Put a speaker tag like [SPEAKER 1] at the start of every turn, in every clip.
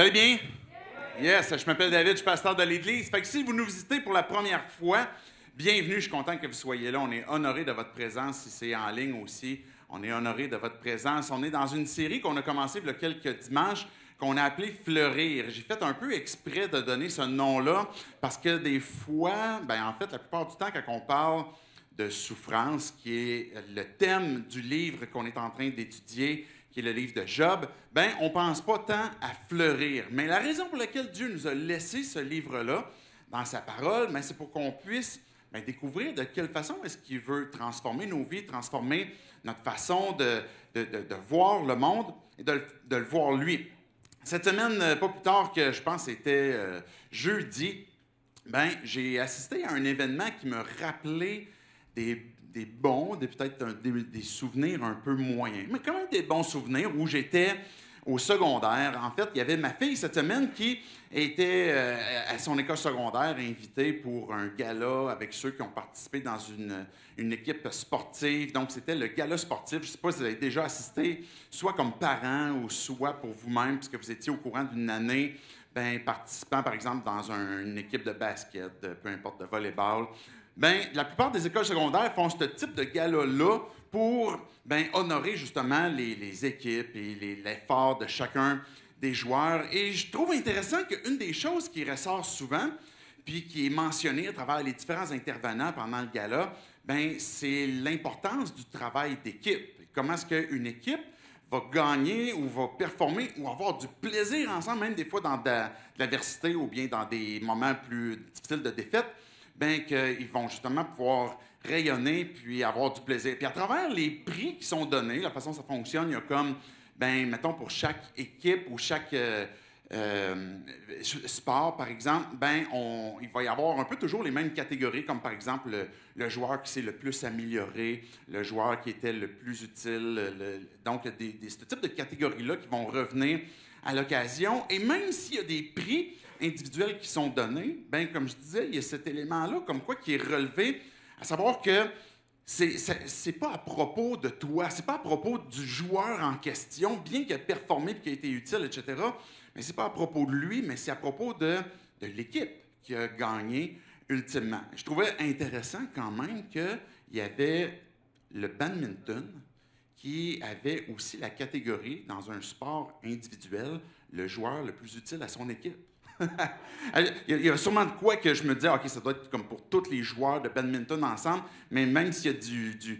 [SPEAKER 1] Vous allez bien? Yes, je m'appelle David, je suis pasteur de l'Église. si vous nous visitez pour la première fois, bienvenue, je suis content que vous soyez là. On est honoré de votre présence, si c'est en ligne aussi. On est honoré de votre présence. On est dans une série qu'on a commencé il y a quelques dimanches qu'on a appelée Fleurir. J'ai fait un peu exprès de donner ce nom-là parce que des fois, ben, en fait, la plupart du temps, quand on parle de souffrance, qui est le thème du livre qu'on est en train d'étudier, qui est le livre de Job, ben, on ne pense pas tant à fleurir. Mais la raison pour laquelle Dieu nous a laissé ce livre-là dans sa parole, ben, c'est pour qu'on puisse ben, découvrir de quelle façon est-ce qu'il veut transformer nos vies, transformer notre façon de, de, de, voir le monde et de, le voir lui. Cette semaine, euh, pas plus tard que je pense c'était euh, jeudi, ben, j'ai assisté à un événement qui me rappelait des, des bons, des, peut-être des, souvenirs un peu moyens, mais quand même des bons souvenirs où j'étais au secondaire. En fait, il y avait ma fille cette semaine qui était euh, à son école secondaire invitée pour un gala avec ceux qui ont participé dans une, une équipe sportive. Donc, c'était le gala sportif. Je ne sais pas si vous avez déjà assisté, soit comme parent ou soit pour vous-même, puisque vous étiez au courant d'une année ben, participant, par exemple, dans une équipe de basket, peu importe, de volleyball, ben, la plupart des écoles secondaires font ce type de gala-là pour ben, honorer justement les, équipes et l'effort de chacun des joueurs. Et je trouve intéressant qu'une des choses qui ressort souvent, puis qui est mentionnée à travers les différents intervenants pendant le gala, ben, c'est l'importance du travail d'équipe. Comment est-ce qu'une équipe va gagner ou va performer ou avoir du plaisir ensemble, même des fois dans de, l'adversité ou bien dans des moments plus difficiles de défaite ben, qu'ils vont justement pouvoir rayonner puis avoir du plaisir. Puis à travers les prix qui sont donnés, la façon dont ça fonctionne, il y a comme, ben, mettons pour chaque équipe ou chaque euh, euh, sport, par exemple, ben, on, il va y avoir un peu toujours les mêmes catégories, comme par exemple le, joueur qui s'est le plus amélioré, le joueur qui était le plus utile. Le, donc, des, des, ce type de catégories-là qui vont revenir à l'occasion. Et même s'il y a des prix individuels qui sont donnés, bien, comme je disais, il y a cet élément-là, comme quoi, qui est relevé, à savoir que ce n'est pas à propos de toi, c'est pas à propos du joueur en question, bien qu'il ait performé, qu'il a été utile, etc. Mais c'est pas à propos de lui, mais c'est à propos de, de l'équipe qui a gagné ultimement. Je trouvais intéressant quand même qu'il y avait le badminton qui avait aussi la catégorie dans un sport individuel, le joueur le plus utile à son équipe. il y a sûrement de quoi que je me dis, OK, ça doit être comme pour tous les joueurs de badminton ensemble, mais même s'il y a de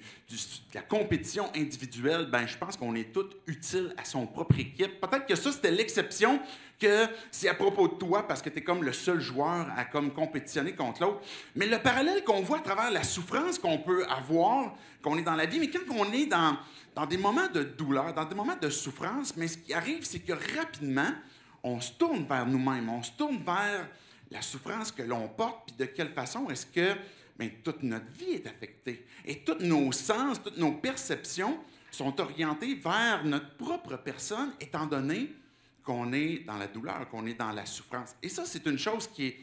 [SPEAKER 1] la compétition individuelle, ben, je pense qu'on est tous utiles à son propre équipe. Peut-être que ça, c'était l'exception, que c'est à propos de toi, parce que tu es comme le seul joueur à comme compétitionner contre l'autre. Mais le parallèle qu'on voit à travers la souffrance qu'on peut avoir, qu'on est dans la vie, mais quand on est dans, dans des moments de douleur, dans des moments de souffrance, mais ce qui arrive, c'est que rapidement, on se tourne vers nous-mêmes, on se tourne vers la souffrance que l'on porte, puis de quelle façon est-ce que ben, toute notre vie est affectée. Et tous nos sens, toutes nos perceptions sont orientées vers notre propre personne, étant donné qu'on est dans la douleur, qu'on est dans la souffrance. Et ça, c'est une chose qui est,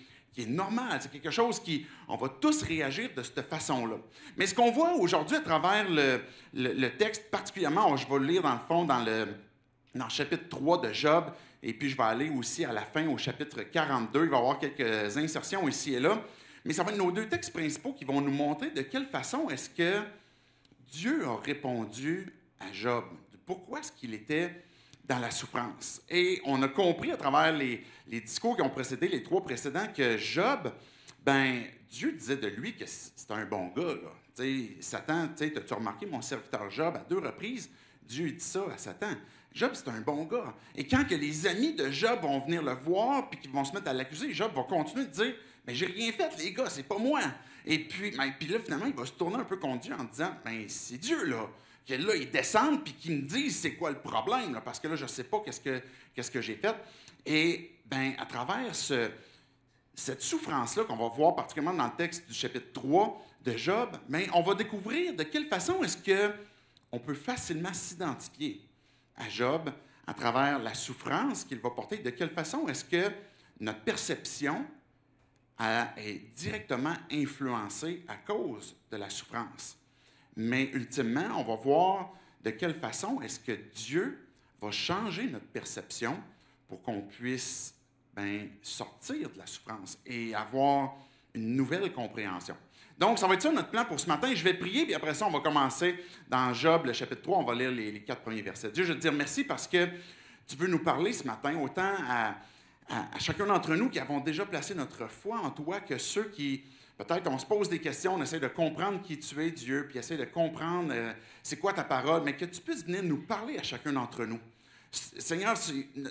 [SPEAKER 1] normale, c'est quelque chose qui... On va tous réagir de cette façon-là. Mais ce qu'on voit aujourd'hui à travers le, texte, particulièrement, je vais le lire dans le fond, dans le, dans le chapitre 3 de Job, et puis, je vais aller aussi à la fin, au chapitre 42. Il va y avoir quelques insertions ici et là. Mais ça va être nos deux textes principaux qui vont nous montrer de quelle façon est-ce que Dieu a répondu à Job. Pourquoi est-ce qu'il était dans la souffrance? Et on a compris à travers les, discours qui ont précédé, les trois précédents, que Job, ben Dieu disait de lui que c'était un bon gars. Tu sais, Satan, as tu remarqué mon serviteur Job à deux reprises? Dieu dit ça à Satan. Job, c'est un bon gars. Et quand que les amis de Job vont venir le voir puis qu'ils vont se mettre à l'accuser, Job va continuer de dire Mais j'ai rien fait, les gars, c'est pas moi. Et puis, ben, puis là, finalement, il va se tourner un peu contre Dieu en disant Mais ben, c'est Dieu, là. Que là, ils descendent puis qu'ils me disent c'est quoi le problème, parce que là, je ne sais pas qu'est-ce que, qu'est-ce que j'ai fait. Et ben, à travers cette souffrance-là qu'on va voir particulièrement dans le texte du chapitre 3 de Job, ben, on va découvrir de quelle façon est-ce que on peut facilement s'identifier à Job à travers la souffrance qu'il va porter. De quelle façon est-ce que notre perception est directement influencée à cause de la souffrance? Mais ultimement, on va voir de quelle façon est-ce que Dieu va changer notre perception pour qu'on puisse ben, sortir de la souffrance et avoir une nouvelle compréhension. Donc, ça va être ça notre plan pour ce matin. Je vais prier, puis après ça, on va commencer dans Job, le chapitre 3, on va lire les, quatre premiers versets. Dieu, je veux te dire merci parce que tu veux nous parler ce matin, autant à, chacun d'entre nous qui avons déjà placé notre foi en toi que ceux qui, peut-être, on se pose des questions, on essaie de comprendre qui tu es, Dieu, puis essaie de comprendre euh, c'est quoi ta parole, mais que tu puisses venir nous parler à chacun d'entre nous. Seigneur,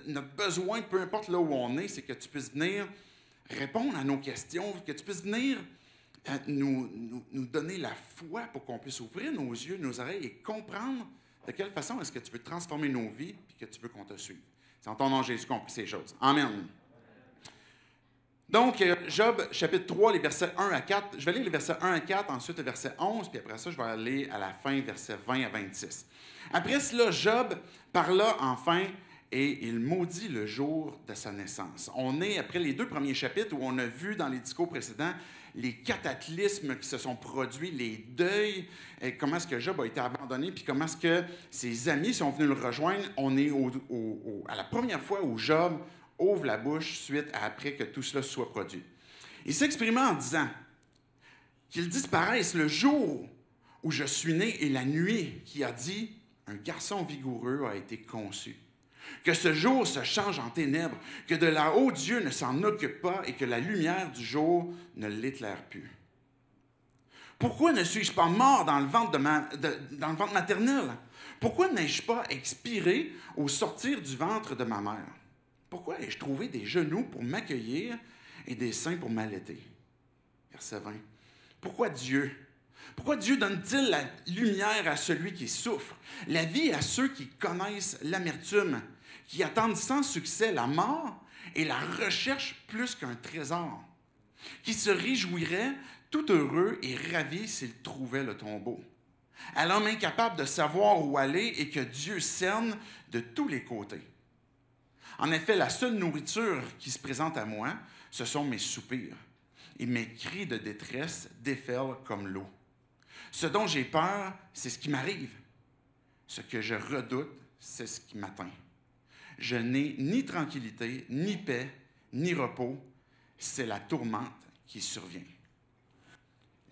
[SPEAKER 1] notre besoin, peu importe là où on est, c'est que tu puisses venir répondre à nos questions, que tu puisses venir Hein, nous, nous, nous, donner la foi pour qu'on puisse ouvrir nos yeux, nos oreilles et comprendre de quelle façon est-ce que tu veux transformer nos vies et que tu veux qu'on te suive. C'est en ton nom Jésus qu'on ces choses. Amen. Donc, euh, Job, chapitre 3, les versets 1 à 4. Je vais lire les versets 1 à 4, ensuite verset 11, puis après ça, je vais aller à la fin, versets 20 à 26. Après cela, Job parla enfin et il maudit le jour de sa naissance. On est après les deux premiers chapitres où on a vu dans les discours précédents les cataclysmes qui se sont produits, les deuils, et comment est-ce que Job a été abandonné, puis comment est-ce que ses amis sont venus le rejoindre. On est au, à la première fois où Job ouvre la bouche suite à après que tout cela soit produit. Il s'exprime en disant qu'il disparaisse le jour où je suis né et la nuit qui a dit un garçon vigoureux a été conçu. Que ce jour se change en ténèbres, que de là-haut Dieu ne s'en occupe pas et que la lumière du jour ne l'éclaire plus. Pourquoi ne suis-je pas mort dans le ventre, de ma, dans le ventre maternel? Pourquoi n'ai-je pas expiré au sortir du ventre de ma mère? Pourquoi ai-je trouvé des genoux pour m'accueillir et des seins pour m'allaiter? Verset 20. Pourquoi Dieu? Pourquoi Dieu donne-t-il la lumière à celui qui souffre, la vie à ceux qui connaissent l'amertume, qui attendent sans succès la mort et la recherchent plus qu'un trésor, qui se réjouiraient tout heureux et ravis s'ils trouvaient le tombeau. À l'homme incapable de savoir où aller et que Dieu cerne de tous les côtés. En effet, la seule nourriture qui se présente à moi, ce sont mes soupirs, et mes cris de détresse déferlent comme l'eau. Ce dont j'ai peur, c'est ce qui m'arrive. Ce que je redoute, c'est ce qui m'atteint. Je n'ai ni tranquillité, ni paix, ni repos. C'est la tourmente qui survient.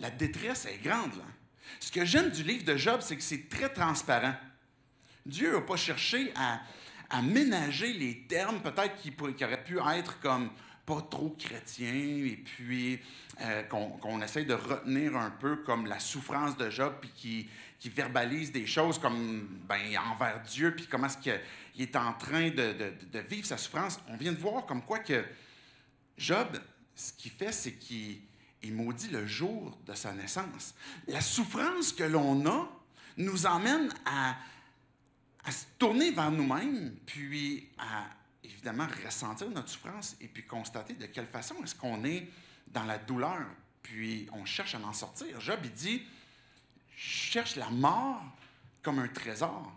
[SPEAKER 1] La détresse est grande, là. Ce que j'aime du livre de Job, c'est que c'est très transparent. Dieu n'a pas cherché à, ménager les termes, peut-être qui, auraient pu être comme pas trop chrétien, et puis euh, qu'on, essaye de retenir un peu comme la souffrance de Job, puis qui, verbalise des choses comme ben, envers Dieu, puis comment est-ce que il est en train de, vivre sa souffrance. On vient de voir comme quoi que Job, ce qu'il fait, c'est qu'il maudit le jour de sa naissance. La souffrance que l'on a nous emmène à, à se tourner vers nous-mêmes, puis à évidemment ressentir notre souffrance et puis constater de quelle façon est-ce qu'on est dans la douleur, puis on cherche à en sortir. Job, il dit, je cherche la mort comme un trésor.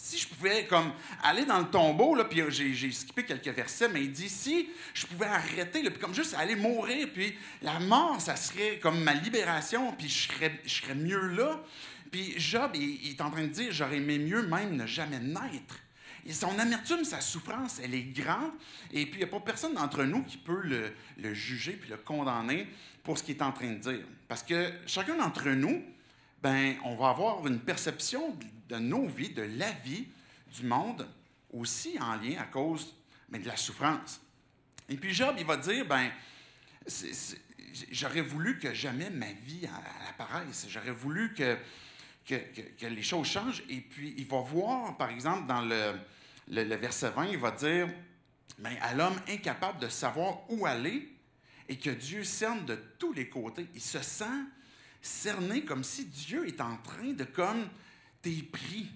[SPEAKER 1] Si je pouvais comme aller dans le tombeau, là, puis euh, j'ai, skippé quelques versets, mais il dit si je pouvais arrêter, là, puis comme juste aller mourir, puis la mort, ça serait comme ma libération, puis je serais, je serais mieux là. Puis Job, il, est en train de dire j'aurais aimé mieux même ne jamais naître. Et son amertume, sa souffrance, elle est grande. Et puis, il n'y a pas personne d'entre nous qui peut le, le, juger puis le condamner pour ce qu'il est en train de dire. Parce que chacun d'entre nous, ben, on va avoir une perception de nos vies, de la vie du monde, aussi en lien à cause de la souffrance. Et puis Job, il va dire, ben, j'aurais voulu que jamais ma vie apparaisse, j'aurais voulu que, les choses changent. Et puis il va voir, par exemple, dans le, verset 20, il va dire, ben, à l'homme incapable de savoir où aller et que Dieu cerne de tous les côtés, il se sent cerné comme si Dieu est en train de comme t'es pris.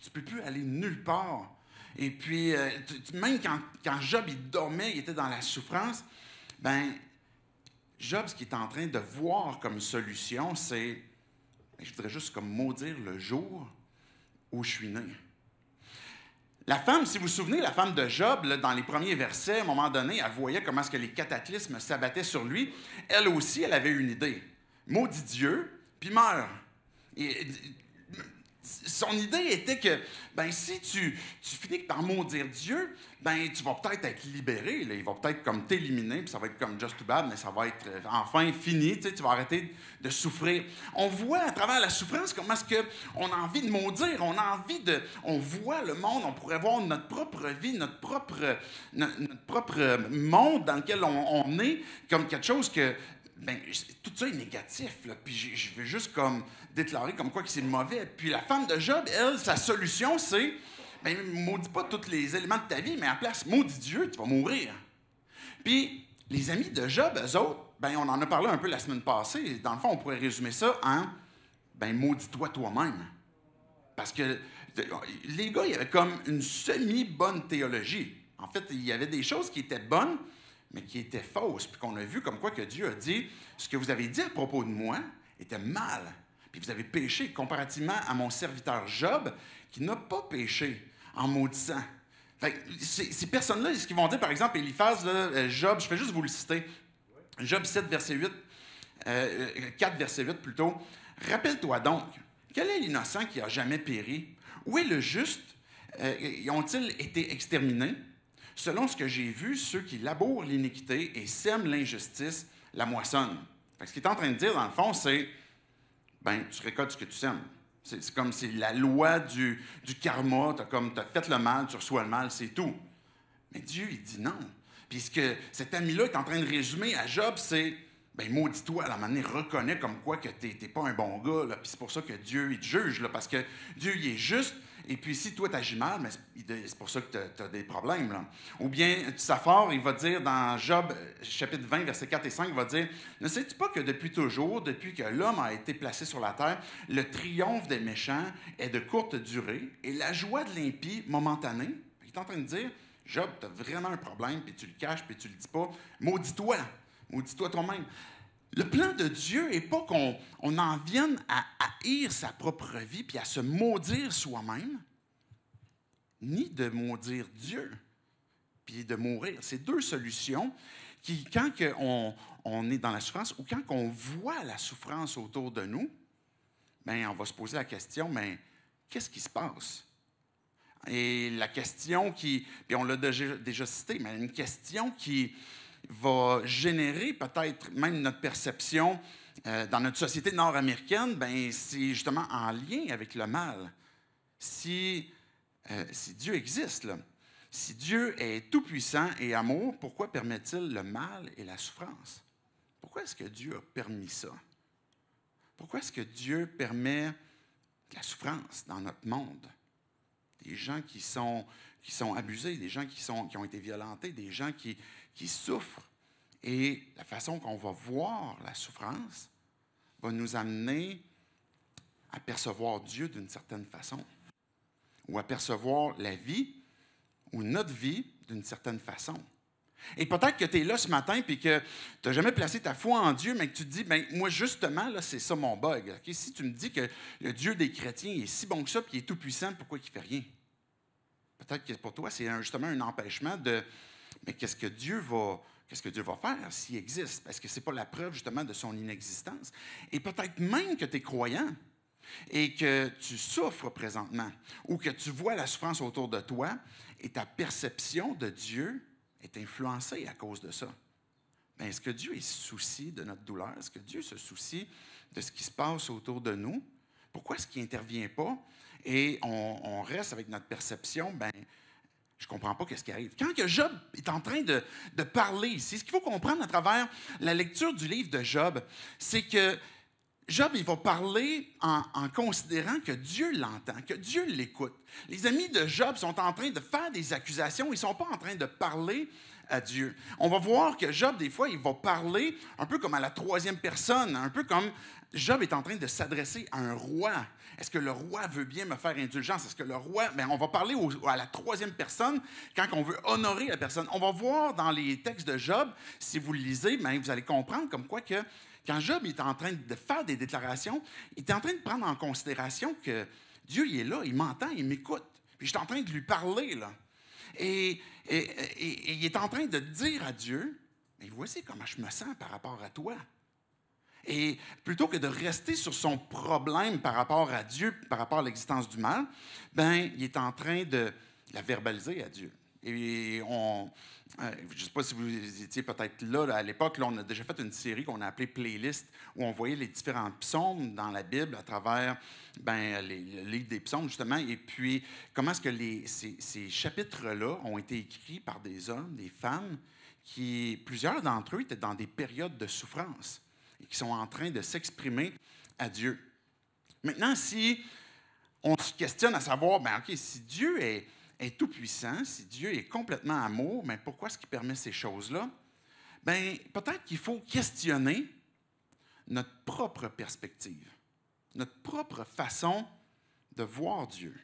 [SPEAKER 1] Tu peux plus aller nulle part. Et puis, euh, même quand, Job, il dormait, il était dans la souffrance, ben Job, ce qu'il est en train de voir comme solution, c'est, ben, je voudrais juste comme maudire le jour où je suis né. La femme, si vous vous souvenez, la femme de Job, dans les premiers versets, à un moment donné, elle voyait comment est-ce que les cataclysmes s'abattaient sur lui. Elle aussi, elle avait une idée. Maudit Dieu, puis meurt. Et, son idée était que, ben, si tu, finis par maudire Dieu, ben, tu vas peut-être être libéré. Là. Il va peut-être comme t'éliminer, puis ça va être comme just too bad, mais ça va être euh, enfin fini. Tu, sais, tu vas arrêter de souffrir. On voit à travers la souffrance comment est-ce qu'on a envie de maudire, on a envie de. On voit le monde, on pourrait voir notre propre vie, notre propre, propre monde dans lequel on est, comme quelque chose que ben, tout ça est négatif. Là. Puis je, veux juste comme déclarer comme quoi que c'est mauvais. Puis la femme de Job, elle, sa solution, c'est ben, maudis pas tous les éléments de ta vie, mais en place, maudit Dieu, tu vas mourir. Puis les amis de Job, eux autres, ben, on en a parlé un peu la semaine passée. Dans le fond, on pourrait résumer ça en ben, maudis-toi toi-même. Parce que les gars, il y avait comme une semi-bonne théologie. En fait, il y avait des choses qui étaient bonnes, mais qui était fausse, puis qu'on a vu comme quoi que Dieu a dit, ce que vous avez dit à propos de moi était mal, puis vous avez péché comparativement à mon serviteur Job, qui n'a pas péché en maudissant. ces, personnes-là, ce qu'ils vont dire, par exemple, Eliphaz, euh, Job, je vais juste vous le citer. Job 7, verset 8, 4, euh, euh, verset 8 plutôt. Rappelle-toi donc, quel est l'innocent qui a jamais péri? Où est le juste? Euh, ont-ils été exterminés? Selon ce que j'ai vu, ceux qui labourent l'iniquité et sèment l'injustice la moissonnent. Parce ce qu'il est en train de dire, dans le fond, c'est ben, tu récoltes ce que tu sèmes. C'est comme si la loi du, du karma, tu as, as fait le mal, tu reçois le mal, c'est tout. Mais Dieu, il dit non. Puis ce que cet ami-là est en train de résumer à Job, c'est ben maudis-toi, à la manière, reconnais comme quoi que tu t'es pas un bon gars, puis c'est pour ça que Dieu, te juge, parce que Dieu, il est juste, et puis si toi, tu agis mal, ben, c'est pour ça que tu as, des problèmes. Ou bien, tu Saphar, il va dire dans Job, euh, chapitre 20, versets 4 et 5, il va dire Ne sais-tu pas que depuis toujours, depuis que l'homme a été placé sur la terre, le triomphe des méchants est de courte durée et la joie de l'impie momentanée Il est en train de dire Job, tu as vraiment un problème, puis tu le caches, puis tu le dis pas, maudis-toi ou dis-toi toi-même. Le plan de Dieu n'est pas qu'on en vienne à haïr sa propre vie puis à se maudire soi-même, ni de maudire Dieu puis de mourir. C'est deux solutions qui, quand on, est dans la souffrance ou quand on voit la souffrance autour de nous, bien, on va se poser la question, mais qu'est-ce qui se passe? Et la question qui, puis on l'a déjà, déjà cité, mais une question qui, va générer peut-être même notre perception euh, dans notre société nord-américaine, ben, c'est justement en lien avec le mal. Si, euh, si Dieu existe, si Dieu est tout-puissant et amour, pourquoi permet-il le mal et la souffrance? Pourquoi est-ce que Dieu a permis ça? Pourquoi est-ce que Dieu permet la souffrance dans notre monde? Des gens qui sont qui sont abusés, des gens qui, sont, qui ont été violentés, des gens qui, qui souffrent. Et la façon qu'on va voir la souffrance va nous amener à percevoir Dieu d'une certaine façon, ou à percevoir la vie, ou notre vie, d'une certaine façon. Et peut-être que tu es là ce matin et que tu n'as jamais placé ta foi en Dieu, mais que tu te dis, ben, moi justement, là, c'est ça mon bug. Si tu me dis que le Dieu des chrétiens est si bon que ça, puis il est tout puissant, pourquoi il ne fait rien? Peut-être que pour toi, c'est justement un empêchement de mais qu'est-ce que Dieu va qu'est-ce que Dieu va faire s'il existe Parce que ce n'est pas la preuve justement de son inexistence Et peut-être même que tu es croyant et que tu souffres présentement ou que tu vois la souffrance autour de toi et ta perception de Dieu est influencée à cause de ça. Mais ben, est-ce que Dieu est souci de notre douleur? Est-ce que Dieu se soucie de ce qui se passe autour de nous? Pourquoi est-ce qu'il n'intervient pas et on, reste avec notre perception, ben, je ne comprends pas quest ce qui arrive. Quand que Job est en train de, parler ici, ce qu'il faut comprendre à travers la lecture du livre de Job, c'est que Job, il va parler en, en considérant que Dieu l'entend, que Dieu l'écoute. Les amis de Job sont en train de faire des accusations, ils ne sont pas en train de parler à Dieu. On va voir que Job, des fois, il va parler un peu comme à la troisième personne, un peu comme Job est en train de s'adresser à un roi est-ce que le roi veut bien me faire indulgence? Est-ce que le roi... Mais ben, on va parler à la troisième personne quand on veut honorer la personne. On va voir dans les textes de Job, si vous le lisez, ben, vous allez comprendre comme quoi que quand Job est en train de faire des déclarations, il est en train de prendre en considération que Dieu, il est là, il m'entend, il m'écoute. Puis je suis en train de lui parler, là. Et, et, il est en train de dire à Dieu, mais voici comment je me sens par rapport à toi. Et plutôt que de rester sur son problème par rapport à Dieu, par rapport à l'existence du mal, ben, il est en train de la verbaliser à Dieu. Et on, euh, je ne sais pas si vous étiez peut-être là, à l'époque, on a déjà fait une série qu'on a appelée Playlist, où on voyait les différents psaumes dans la Bible à travers ben, les, le livre des psaumes, justement, et puis comment est-ce que les, ces chapitres-là ont été écrits par des hommes, des femmes, qui, plusieurs d'entre eux, étaient dans des périodes de souffrance qui sont en train de s'exprimer à Dieu. Maintenant, si on se questionne à savoir, ben, OK, si Dieu est, tout-puissant, si Dieu est complètement amour, pourquoi est-ce qu'il permet ces choses-là? Ben, peut-être qu'il faut questionner notre propre perspective, notre propre façon de voir Dieu.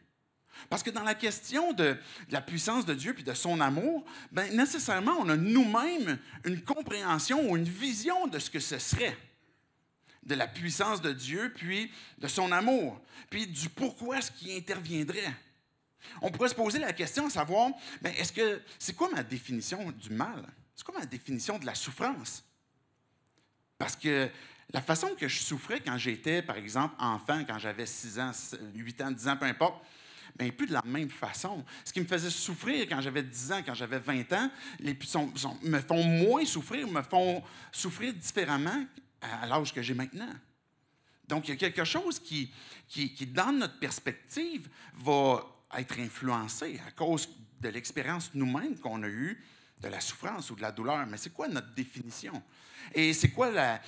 [SPEAKER 1] Parce que dans la question de, la puissance de Dieu puis de son amour, ben, nécessairement, on a nous-mêmes une compréhension ou une vision de ce que ce serait de la puissance de Dieu, puis de son amour, puis du pourquoi ce qui interviendrait. On pourrait se poser la question de savoir, ben, est-ce que c'est quoi ma définition du mal C'est quoi ma définition de la souffrance Parce que la façon que je souffrais quand j'étais, par exemple, enfant, quand j'avais 6 ans, 8 ans, 10 ans, peu importe, mais plus de la même façon. Ce qui me faisait souffrir quand j'avais 10 ans, quand j'avais 20 ans, me font moins souffrir, me font souffrir différemment à, l'âge que j'ai maintenant. Donc, il y a quelque chose qui, qui, qui, dans notre perspective, va être influencé à cause de l'expérience nous-mêmes qu'on a eue de la souffrance ou de la douleur, mais c'est quoi notre définition? Et c'est quoi la,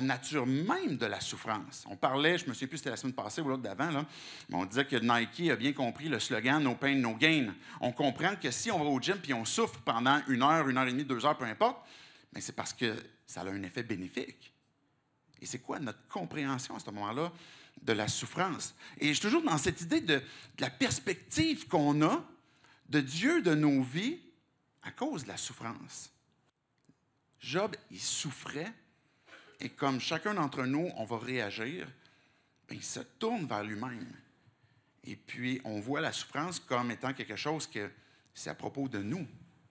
[SPEAKER 1] nature même de la souffrance? On parlait, je me souviens plus c'était la semaine passée ou l'autre d'avant, on disait que Nike a bien compris le slogan No pain, no gain. On comprend que si on va au gym puis on souffre pendant une heure, une heure et demie, deux heures, peu importe, mais c'est parce que ça a un effet bénéfique. Et c'est quoi notre compréhension à ce moment-là de la souffrance? Et je suis toujours dans cette idée de la perspective qu'on a de Dieu de nos vies à cause de la souffrance. Job, il souffrait, et comme chacun d'entre nous, on va réagir, ben, il se tourne vers lui-même. Et puis, on voit la souffrance comme étant quelque chose que c'est à propos de nous,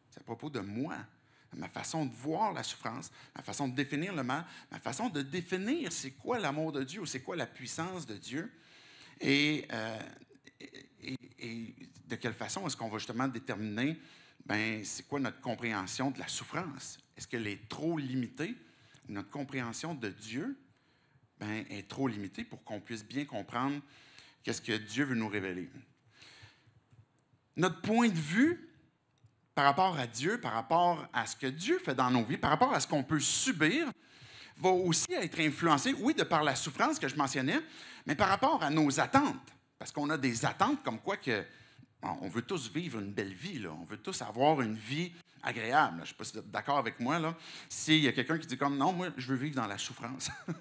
[SPEAKER 1] c'est à propos de moi, ma façon de voir la souffrance, ma façon de définir le mal, ma façon de définir c'est quoi l'amour de Dieu ou c'est quoi la puissance de Dieu. Et, euh, et de quelle façon est-ce qu'on va justement déterminer ben, c'est quoi notre compréhension de la souffrance? Est-ce qu'elle est trop limitée? Notre compréhension de Dieu ben, est trop limitée pour qu'on puisse bien comprendre qu'est-ce que Dieu veut nous révéler. Notre point de vue par rapport à Dieu, par rapport à ce que Dieu fait dans nos vies, par rapport à ce qu'on peut subir, va aussi être influencé, oui, de par la souffrance que je mentionnais, mais par rapport à nos attentes. Parce qu'on a des attentes comme quoi que ben, on veut tous vivre une belle vie, là. on veut tous avoir une vie agréable. Je ne sais pas si vous d'accord avec moi. S'il y a quelqu'un qui dit comme non, moi, je veux vivre dans la souffrance,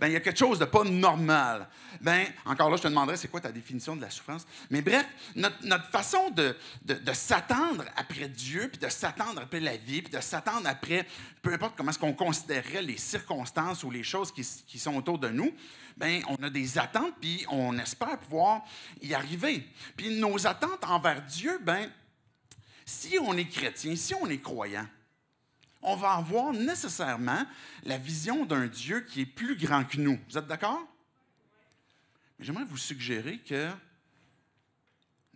[SPEAKER 1] ben, il y a quelque chose de pas normal. Ben, encore là, je te demanderais c'est quoi ta définition de la souffrance. Mais bref, notre, façon de, s'attendre après Dieu, puis de s'attendre après la vie, puis de s'attendre après peu importe comment est-ce qu'on considérerait les circonstances ou les choses qui, qui sont autour de nous, ben, on a des attentes, puis on espère pouvoir y arriver. Puis nos attentes envers Dieu, ben, si on est chrétien, si on est croyant, on va avoir nécessairement la vision d'un Dieu qui est plus grand que nous. Vous êtes d'accord? Mais j'aimerais vous suggérer que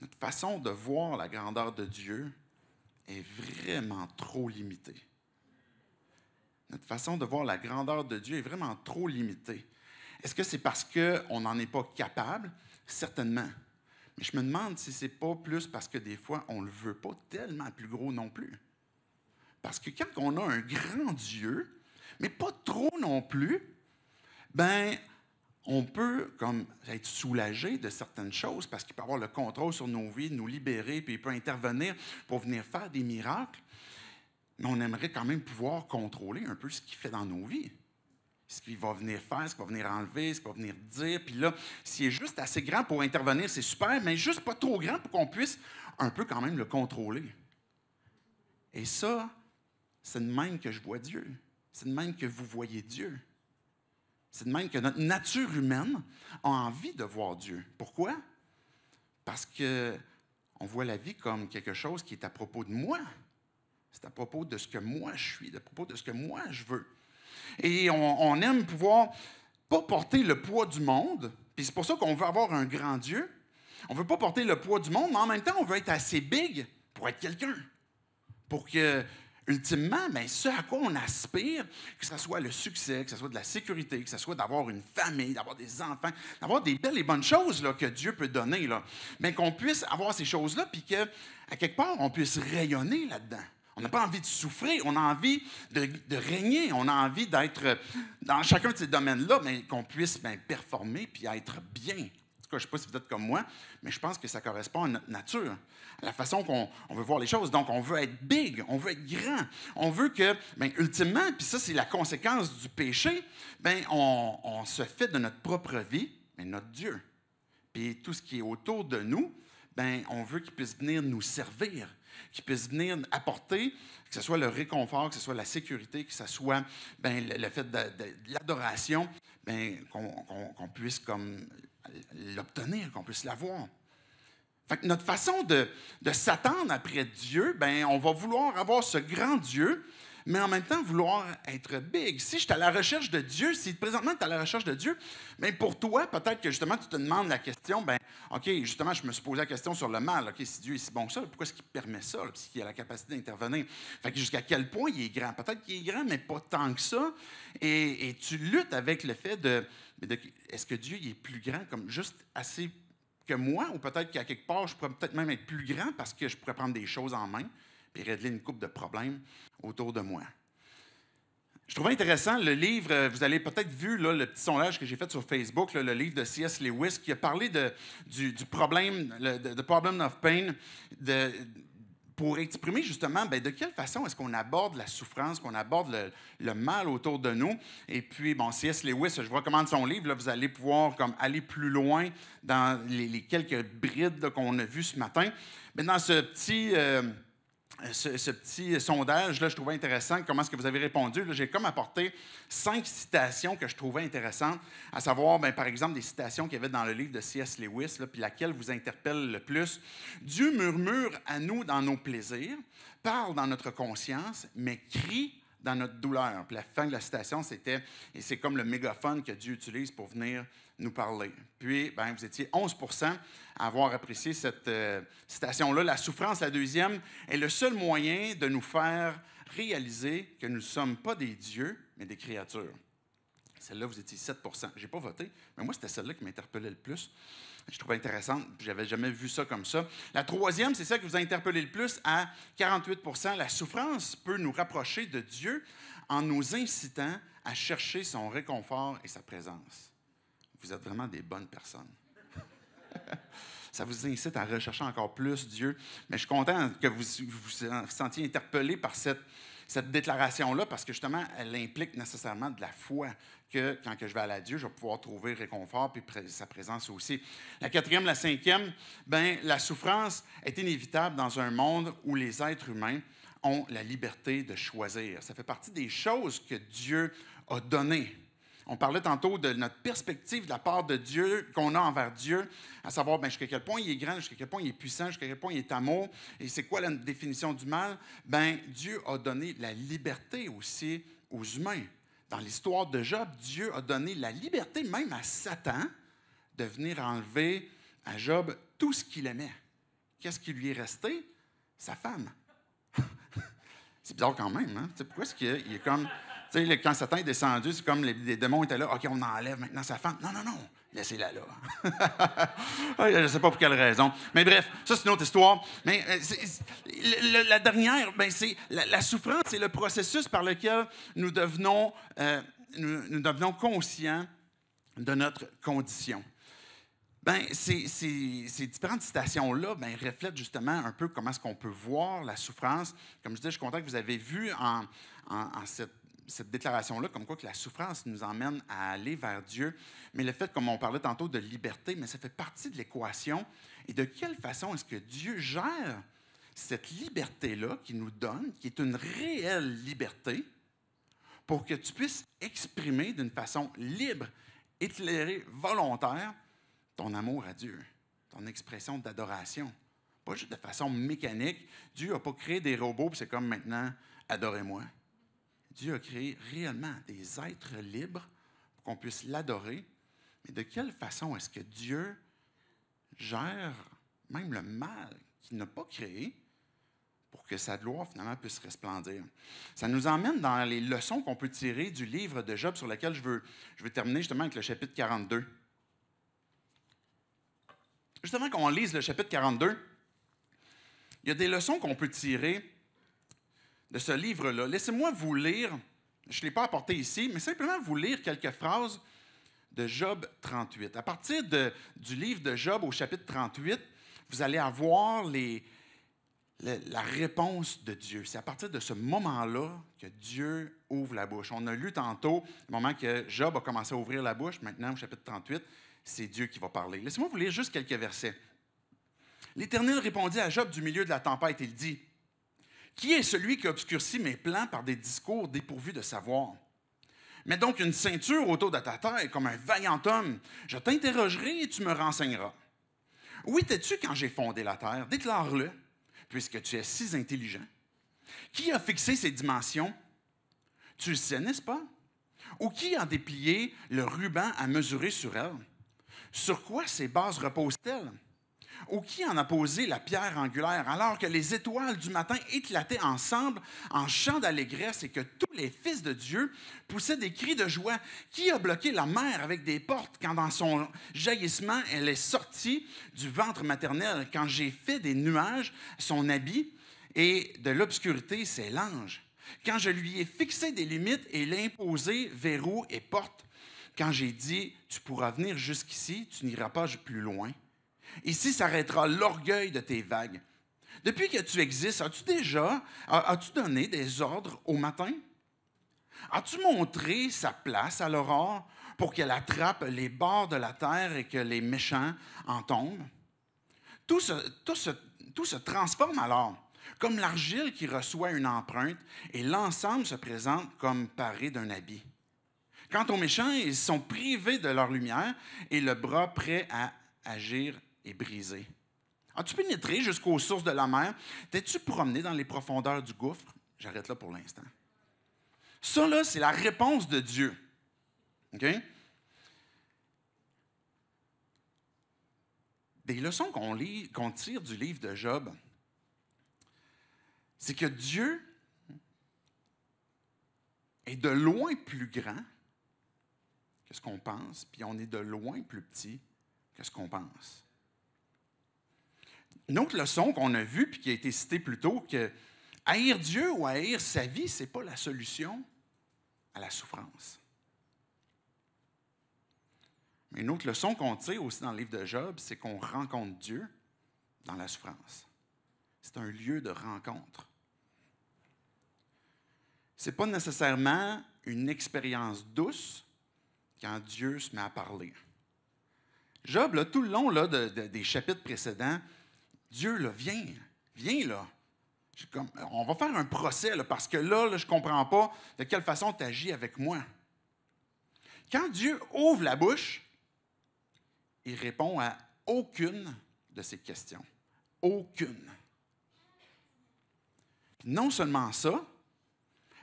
[SPEAKER 1] notre façon de voir la grandeur de Dieu est vraiment trop limitée. Notre façon de voir la grandeur de Dieu est vraiment trop limitée. Est-ce que c'est parce qu'on n'en est pas capable? Certainement je me demande si c'est pas plus parce que des fois, on ne le veut pas tellement plus gros non plus. Parce que quand on a un grand Dieu, mais pas trop non plus, ben on peut comme être soulagé de certaines choses parce qu'il peut avoir le contrôle sur nos vies, nous libérer, puis il peut intervenir pour venir faire des miracles. Mais on aimerait quand même pouvoir contrôler un peu ce qu'il fait dans nos vies ce qu'il va venir faire, ce qu'il va venir enlever, ce qu'il va venir dire. Puis là, s'il est juste assez grand pour intervenir, c'est super, mais juste pas trop grand pour qu'on puisse un peu quand même le contrôler. Et ça, c'est de même que je vois Dieu. C'est de même que vous voyez Dieu. C'est de même que notre nature humaine a envie de voir Dieu. Pourquoi? Parce que on voit la vie comme quelque chose qui est à propos de moi. C'est à propos de ce que moi je suis, à propos de ce que moi je veux. Et on, aime pouvoir pas porter le poids du monde. Puis c'est pour ça qu'on veut avoir un grand Dieu. On veut pas porter le poids du monde, mais en même temps, on veut être assez big pour être quelqu'un. Pour que, ultimement, mais ben, ce à quoi on aspire, que ce soit le succès, que ce soit de la sécurité, que ce soit d'avoir une famille, d'avoir des enfants, d'avoir des belles et bonnes choses là, que Dieu peut donner, là, mais qu'on puisse avoir ces choses-là, puis qu'à quelque part, on puisse rayonner là-dedans. On n'a pas envie de souffrir, on a envie de, régner, on a envie d'être dans chacun de ces domaines-là, mais qu'on puisse ben, performer puis être bien. En tout cas, je ne sais pas si vous êtes comme moi, mais je pense que ça correspond à notre nature, à la façon qu'on veut voir les choses. Donc, on veut être big, on veut être grand, on veut que, ben, ultimement, puis ça, c'est la conséquence du péché, bien, on, se fait de notre propre vie, mais notre Dieu. Puis tout ce qui est autour de nous, ben, on veut qu'il puisse venir nous servir qui puisse venir apporter, que ce soit le réconfort, que ce soit la sécurité, que ce soit ben, le, fait de, l'adoration, l'adoration, ben, qu'on puisse comme l'obtenir, qu'on puisse l'avoir. Fait notre façon de, de s'attendre après Dieu, ben, on va vouloir avoir ce grand Dieu mais en même temps vouloir être big. Si je suis à la recherche de Dieu, si présentement tu es à la recherche de Dieu, mais pour toi, peut-être que justement tu te demandes la question, ben OK, justement, je me suis posé la question sur le mal. OK, si Dieu est si bon que ça, pourquoi est-ce qu'il permet ça? Puisqu'il a la capacité d'intervenir. Fait que jusqu'à quel point il est grand? Peut-être qu'il est grand, mais pas tant que ça. Et, tu luttes avec le fait de, est-ce que Dieu est plus grand, comme juste assez que moi, ou peut-être qu'à quelque part, je pourrais peut-être même être plus grand parce que je pourrais prendre des choses en main puis régler une coupe de problèmes autour de moi. Je trouvais intéressant le livre, euh, vous avez peut-être vu le petit sondage que j'ai fait sur Facebook, le livre de C.S. Lewis, qui a parlé de, du, problème, le, de, the Problem of Pain, de, pour exprimer justement ben, de quelle façon est-ce qu'on aborde la souffrance, qu'on aborde le, mal autour de nous. Et puis, bon, C.S. Lewis, je vous recommande son livre, vous allez pouvoir comme, aller plus loin dans les, quelques brides qu'on a vues ce matin. Mais dans ce petit. Euh, ce, petit sondage, là, je trouvais intéressant comment est-ce que vous avez répondu. J'ai comme apporté cinq citations que je trouvais intéressantes, à savoir, ben, par exemple, des citations qu'il y avait dans le livre de C.S. Lewis, là, puis laquelle vous interpelle le plus. Dieu murmure à nous dans nos plaisirs, parle dans notre conscience, mais crie dans notre douleur. Puis la fin de la citation, c'était, et c'est comme le mégaphone que Dieu utilise pour venir nous parler. Puis, ben, vous étiez 11 à avoir apprécié cette euh, citation-là. La souffrance, la deuxième, est le seul moyen de nous faire réaliser que nous ne sommes pas des dieux, mais des créatures. Celle-là, vous étiez 7 Je n'ai pas voté, mais moi, c'était celle-là qui m'interpellait le plus. Je trouvais intéressante, je n'avais jamais vu ça comme ça. La troisième, c'est celle qui vous a interpellé le plus à 48 La souffrance peut nous rapprocher de Dieu en nous incitant à chercher son réconfort et sa présence vous êtes vraiment des bonnes personnes. ça vous incite à rechercher encore plus Dieu. Mais je suis content que vous vous sentiez interpellé par cette, cette déclaration-là, parce que justement, elle implique nécessairement de la foi que quand je vais aller à Dieu, je vais pouvoir trouver réconfort puis sa présence aussi. La quatrième, la cinquième, ben, la souffrance est inévitable dans un monde où les êtres humains ont la liberté de choisir. Ça fait partie des choses que Dieu a données on parlait tantôt de notre perspective de la part de Dieu, qu'on a envers Dieu, à savoir ben, jusqu'à quel point il est grand, jusqu'à quel point il est puissant, jusqu'à quel point il est amour, et c'est quoi la définition du mal. Ben, Dieu a donné la liberté aussi aux humains. Dans l'histoire de Job, Dieu a donné la liberté même à Satan de venir enlever à Job tout ce qu'il aimait. Qu'est-ce qui lui est resté? Sa femme. c'est bizarre quand même, hein? pourquoi est-ce qu'il est comme tu quand Satan est descendu, c'est comme les, démons étaient là. OK, on enlève maintenant sa femme. Non, non, non. Laissez-la là. je ne sais pas pour quelle raison. Mais bref, ça, c'est une autre histoire. Mais euh, la dernière, ben, c'est la, souffrance, c'est le processus par lequel nous devenons, euh, nous, devenons conscients de notre condition. Ben, ces, différentes citations-là ben, reflètent justement un peu comment est-ce qu'on peut voir la souffrance. Comme je disais, je suis content que vous avez vu en cette cette déclaration-là, comme quoi que la souffrance nous emmène à aller vers Dieu, mais le fait, comme on parlait tantôt, de liberté, mais ça fait partie de l'équation. Et de quelle façon est-ce que Dieu gère cette liberté-là qu'il nous donne, qui est une réelle liberté, pour que tu puisses exprimer d'une façon libre, éclairée, volontaire, ton amour à Dieu, ton expression d'adoration. Pas juste de façon mécanique. Dieu n'a pas créé des robots, c'est comme maintenant, adorez-moi. Dieu a créé réellement des êtres libres pour qu'on puisse l'adorer. Mais de quelle façon est-ce que Dieu gère même le mal qu'il n'a pas créé pour que sa gloire finalement puisse resplendir. Ça nous emmène dans les leçons qu'on peut tirer du livre de Job sur lequel je veux, je terminer justement avec le chapitre 42. Justement, quand on lise le chapitre 42, il y a des leçons qu'on peut tirer de ce livre-là, laissez-moi vous lire, je ne l'ai pas apporté ici, mais simplement vous lire quelques phrases de Job 38. À partir de, du livre de Job au chapitre 38, vous allez avoir la réponse de Dieu. C'est à partir de ce moment-là que Dieu ouvre la bouche. On a lu tantôt le moment que Job a commencé à ouvrir la bouche. Maintenant, au chapitre 38, c'est Dieu qui va parler. Laissez-moi vous lire juste quelques versets. L'Éternel répondit à Job du milieu de la tempête. et Il dit, qui est celui qui obscurcit mes plans par des discours dépourvus de savoir? Mets donc une ceinture autour de ta taille comme un vaillant homme. Je t'interrogerai et tu me renseigneras. Où étais-tu quand j'ai fondé la terre? Déclare-le, puisque tu es si intelligent. Qui a fixé ses dimensions? Tu le sais, n'est-ce pas? Ou qui a déplié le ruban à mesurer sur elle? Sur quoi ces bases reposent-elles? ou qui en a posé la pierre angulaire, alors que les étoiles du matin éclataient ensemble en chant d'allégresse et que tous les fils de Dieu poussaient des cris de joie. Qui a bloqué la mer avec des portes quand dans son jaillissement elle est sortie du ventre maternel, quand j'ai fait des nuages son habit et de l'obscurité ses l'ange, quand je lui ai fixé des limites et l'imposé verrou et porte, quand j'ai dit tu pourras venir jusqu'ici, tu n'iras pas plus loin. Ici s'arrêtera l'orgueil de tes vagues. Depuis que tu existes, as-tu déjà, as-tu donné des ordres au matin? As-tu montré sa place à l'aurore pour qu'elle attrape les bords de la terre et que les méchants en tombent? Tout se, tout tout se transforme alors, comme l'argile qui reçoit une empreinte, et l'ensemble se présente comme paré d'un habit. Quant aux méchants, ils sont privés de leur lumière et le bras prêt à agir est brisé. As-tu pénétré jusqu'aux sources de la mer? T'es-tu promené dans les profondeurs du gouffre? J'arrête là pour l'instant. Ça, là, c'est la réponse de Dieu. OK? Des leçons qu'on lit, qu'on tire du livre de Job, c'est que Dieu est de loin plus grand que ce qu'on pense, puis on est de loin plus petit que ce qu'on pense. Une autre leçon qu'on a vue, puis qui a été citée plus tôt, que haïr Dieu ou haïr sa vie, ce n'est pas la solution à la souffrance. Mais une autre leçon qu'on tire aussi dans le livre de Job, c'est qu'on rencontre Dieu dans la souffrance. C'est un lieu de rencontre. Ce n'est pas nécessairement une expérience douce quand Dieu se met à parler. Job, tout le long des chapitres précédents, Dieu, là, viens, viens, là. Comme, on va faire un procès, parce que là, je ne comprends pas de quelle façon tu agis avec moi. Quand Dieu ouvre la bouche, il répond à aucune de ces questions. Aucune. non seulement ça,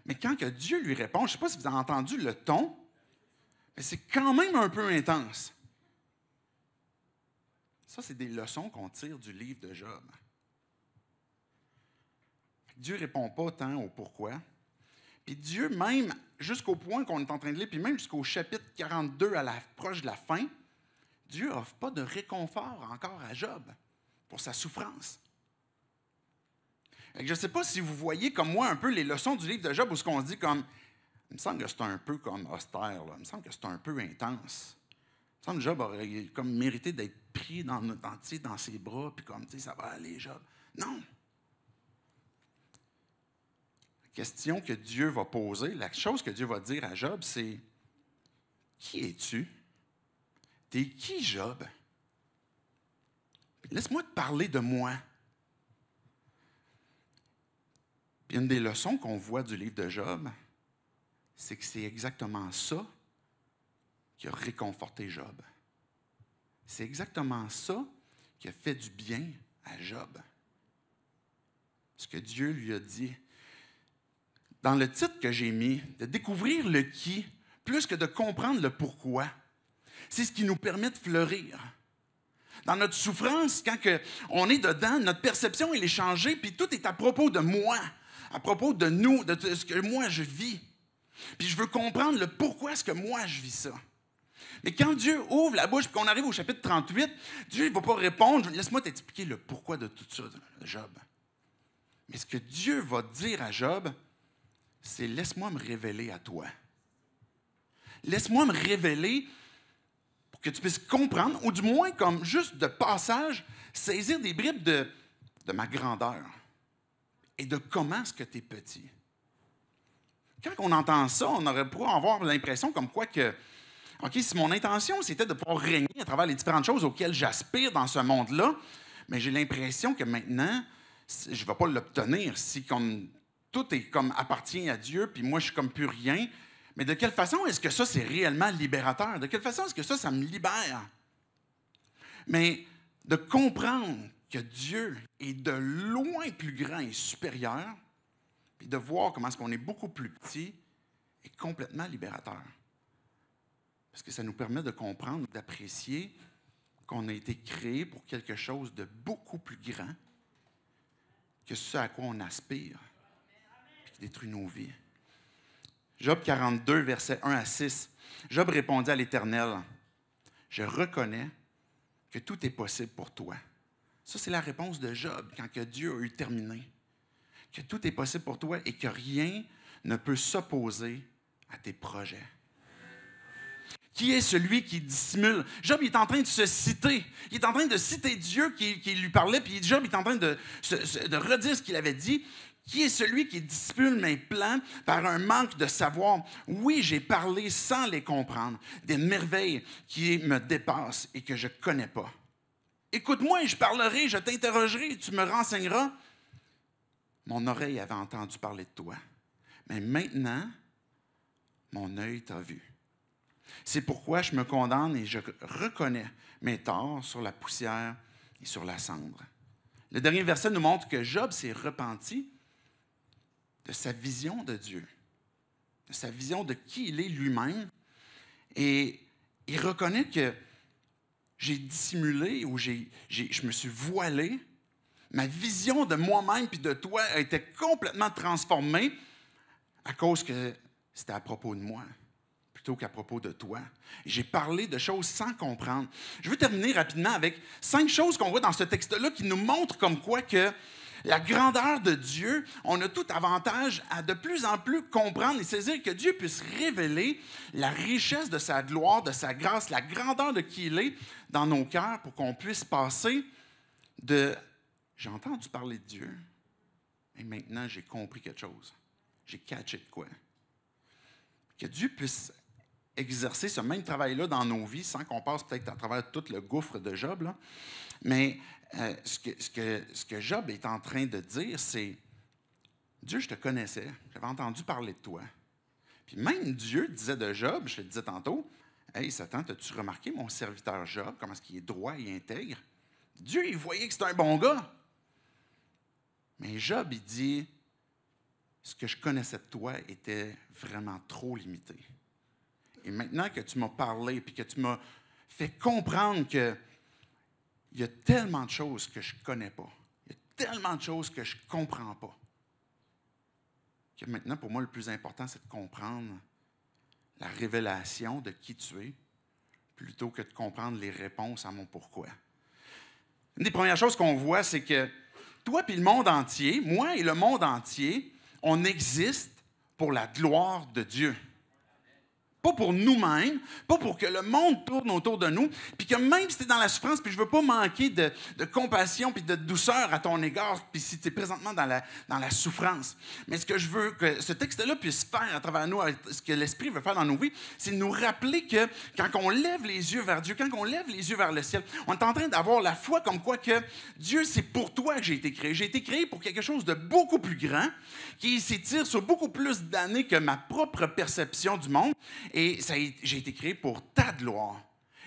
[SPEAKER 1] mais quand que Dieu lui répond, je ne sais pas si vous avez entendu le ton, mais c'est quand même un peu intense. Ça, c'est des leçons qu'on tire du livre de Job. Dieu ne répond pas tant au pourquoi. Puis Dieu, même jusqu'au point qu'on est en train de lire, puis même jusqu'au chapitre 42, à la proche de la fin, Dieu offre pas de réconfort encore à Job pour sa souffrance. Je ne sais pas si vous voyez comme moi un peu les leçons du livre de Job où ce qu'on se dit comme, il me semble que c'est un peu comme austère, il me semble que c'est un peu intense. Job aurait comme mérité d'être pris dans, dans, dans ses bras, puis comme, tu sais, ça va aller, Job. Non! La question que Dieu va poser, la chose que Dieu va dire à Job, c'est Qui es-tu? T'es qui, Job? Laisse-moi te parler de moi. Puis une des leçons qu'on voit du livre de Job, c'est que c'est exactement ça qui a réconforté Job. C'est exactement ça qui a fait du bien à Job. Ce que Dieu lui a dit. Dans le titre que j'ai mis, de découvrir le qui plus que de comprendre le pourquoi, c'est ce qui nous permet de fleurir. Dans notre souffrance, quand on est dedans, notre perception elle est changée, puis tout est à propos de moi, à propos de nous, de ce que moi je vis. Puis je veux comprendre le pourquoi est-ce que moi je vis ça. Mais quand Dieu ouvre la bouche, qu'on arrive au chapitre 38, Dieu ne va pas répondre, laisse-moi t'expliquer le pourquoi de tout ça, Job. Mais ce que Dieu va dire à Job, c'est laisse-moi me révéler à toi. Laisse-moi me révéler pour que tu puisses comprendre, ou du moins comme juste de passage, saisir des bribes de, ma grandeur et de comment ce que tu es petit. Quand on entend ça, on aurait pour avoir l'impression comme quoi que si mon intention, c'était de pouvoir régner à travers les différentes choses auxquelles j'aspire dans ce monde-là, mais j'ai l'impression que maintenant, je ne vais pas l'obtenir si comme tout est comme appartient à Dieu, puis moi, je suis comme plus rien. Mais de quelle façon est-ce que ça, c'est réellement libérateur? De quelle façon est-ce que ça, ça me libère? Mais de comprendre que Dieu est de loin plus grand et supérieur, puis de voir comment est-ce qu'on est beaucoup plus petit, est complètement libérateur parce que ça nous permet de comprendre, d'apprécier qu'on a été créé pour quelque chose de beaucoup plus grand que ce à quoi on aspire, puis qui détruit nos vies. Job 42, versets 1 à 6. Job répondit à l'Éternel, je reconnais que tout est possible pour toi. Ça, c'est la réponse de Job quand que Dieu a eu terminé. Que tout est possible pour toi et que rien ne peut s'opposer à tes projets. Qui est celui qui dissimule? Job, est en train de se citer. Il est en train de citer Dieu qui, lui parlait, puis Job, est en train de, redire ce qu'il avait dit. Qui est celui qui dissimule mes plans par un manque de savoir? Oui, j'ai parlé sans les comprendre, des merveilles qui me dépassent et que je ne connais pas. Écoute-moi je parlerai, je t'interrogerai, tu me renseigneras. Mon oreille avait entendu parler de toi, mais maintenant, mon œil t'a vu. C'est pourquoi je me condamne et je reconnais mes torts sur la poussière et sur la cendre. Le dernier verset nous montre que Job s'est repenti de sa vision de Dieu, de sa vision de qui il est lui-même, et il reconnaît que j'ai dissimulé ou je me suis voilé. Ma vision de moi-même et de toi a été complètement transformée à cause que c'était à propos de moi qu'à propos de toi. J'ai parlé de choses sans comprendre. Je veux terminer rapidement avec cinq choses qu'on voit dans ce texte-là qui nous montrent comme quoi que la grandeur de Dieu, on a tout avantage à de plus en plus comprendre et saisir que Dieu puisse révéler la richesse de sa gloire, de sa grâce, la grandeur de qui il est dans nos cœurs pour qu'on puisse passer de j'ai entendu parler de Dieu et maintenant j'ai compris quelque chose. J'ai catché de quoi. Que Dieu puisse exercer ce même travail-là dans nos vies sans qu'on passe peut-être à travers tout le gouffre de Job. Mais euh, ce, que, ce, que, Job est en train de dire, c'est Dieu, je te connaissais, j'avais entendu parler de toi. Puis même Dieu disait de Job, je le disais tantôt, Hey Satan, as-tu remarqué mon serviteur Job, comment est-ce qu'il est droit et intègre? Dieu, il voyait que c'était un bon gars. Mais Job, il dit, ce que je connaissais de toi était vraiment trop limité. Et maintenant que tu m'as parlé, puis que tu m'as fait comprendre qu'il y a tellement de choses que je ne connais pas, il y a tellement de choses que je ne comprends pas, que maintenant, pour moi, le plus important, c'est de comprendre la révélation de qui tu es, plutôt que de comprendre les réponses à mon pourquoi. Une des premières choses qu'on voit, c'est que toi et le monde entier, moi et le monde entier, on existe pour la gloire de Dieu pas pour nous-mêmes, pas pour que le monde tourne autour de nous, puis que même si tu es dans la souffrance, puis je veux pas manquer de, compassion puis de douceur à ton égard, puis si tu es présentement dans la, dans la souffrance. Mais ce que je veux que ce texte-là puisse faire à travers nous, ce que l'Esprit veut faire dans nos vies, c'est nous rappeler que quand on lève les yeux vers Dieu, quand on lève les yeux vers le ciel, on est en train d'avoir la foi comme quoi que Dieu, c'est pour toi que j'ai été créé. J'ai été créé pour quelque chose de beaucoup plus grand, qui s'étire sur beaucoup plus d'années que ma propre perception du monde. Et j'ai été créé pour ta gloire.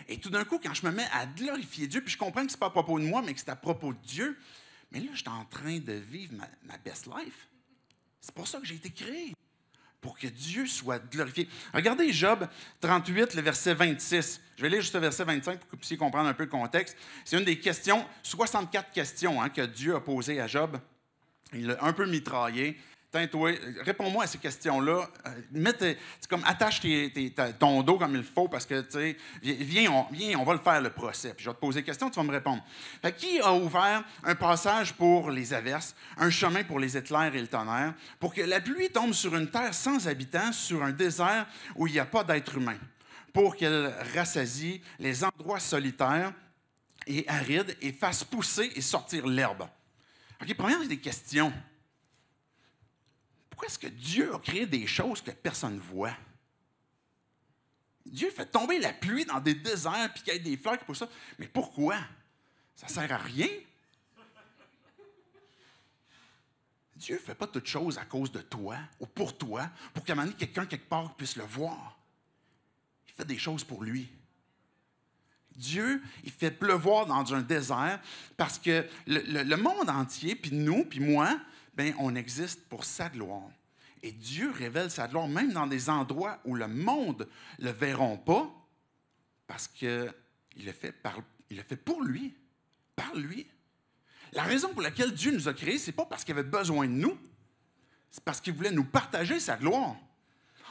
[SPEAKER 1] Et tout d'un coup, quand je me mets à glorifier Dieu, puis je comprends que ce n'est pas à propos de moi, mais que c'est à propos de Dieu, mais là, je suis en train de vivre ma, best life. C'est pour ça que j'ai été créé, pour que Dieu soit glorifié. Regardez Job 38, le verset 26. Je vais lire juste le verset 25 pour que vous puissiez comprendre un peu le contexte. C'est une des questions, 64 questions hein, que Dieu a posées à Job. Il l'a un peu mitraillé réponds-moi à ces questions-là. Euh, mets comme, attache ton dos comme il faut parce que, tu sais, viens on, on va le faire le procès. je vais te poser des questions, tu vas me répondre. qui a ouvert un passage pour les averses, un chemin pour les éclairs et le tonnerre, pour que la pluie tombe sur une terre sans habitants, sur un désert où il n'y a pas d'être humain, pour qu'elle rassasie les endroits solitaires et arides et fasse pousser et sortir l'herbe? OK, première des questions pourquoi est-ce que Dieu a créé des choses que personne ne voit? Dieu fait tomber la pluie dans des déserts puis qu'il y ait des fleurs pour ça. Mais pourquoi? Ça ne sert à rien. Dieu ne fait pas toutes choses à cause de toi ou pour toi, pour qu'à un moment donné, quelqu'un quelque part puisse le voir. Il fait des choses pour lui. Dieu, il fait pleuvoir dans un désert parce que le monde entier, puis nous, puis moi, ben, on existe pour sa gloire. Et Dieu révèle sa gloire même dans des endroits où le monde ne le verra pas, parce qu'il le, fait par, fait pour lui, par lui. La raison pour laquelle Dieu nous a créés, ce n'est pas parce qu'il avait besoin de nous, c'est parce qu'il voulait nous partager sa gloire.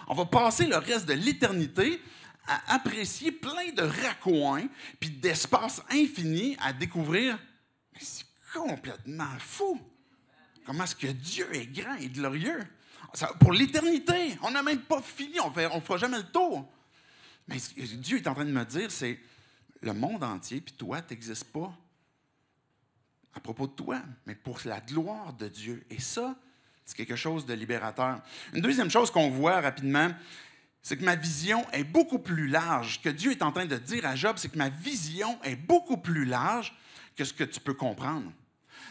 [SPEAKER 1] On va passer le reste de l'éternité à apprécier plein de raccoins, puis d'espaces infini à découvrir. Mais c'est complètement fou. Comment est-ce que Dieu est grand et glorieux? pour l'éternité, on n'a même pas fini, on ne fera jamais le tour. Mais ce que Dieu est en train de me dire, c'est le monde entier, puis toi, tu n'existes pas à propos de toi, mais pour la gloire de Dieu. Et ça, c'est quelque chose de libérateur. Une deuxième chose qu'on voit rapidement, c'est que ma vision est beaucoup plus large. Ce Que Dieu est en train de dire à Job, c'est que ma vision est beaucoup plus large que ce que tu peux comprendre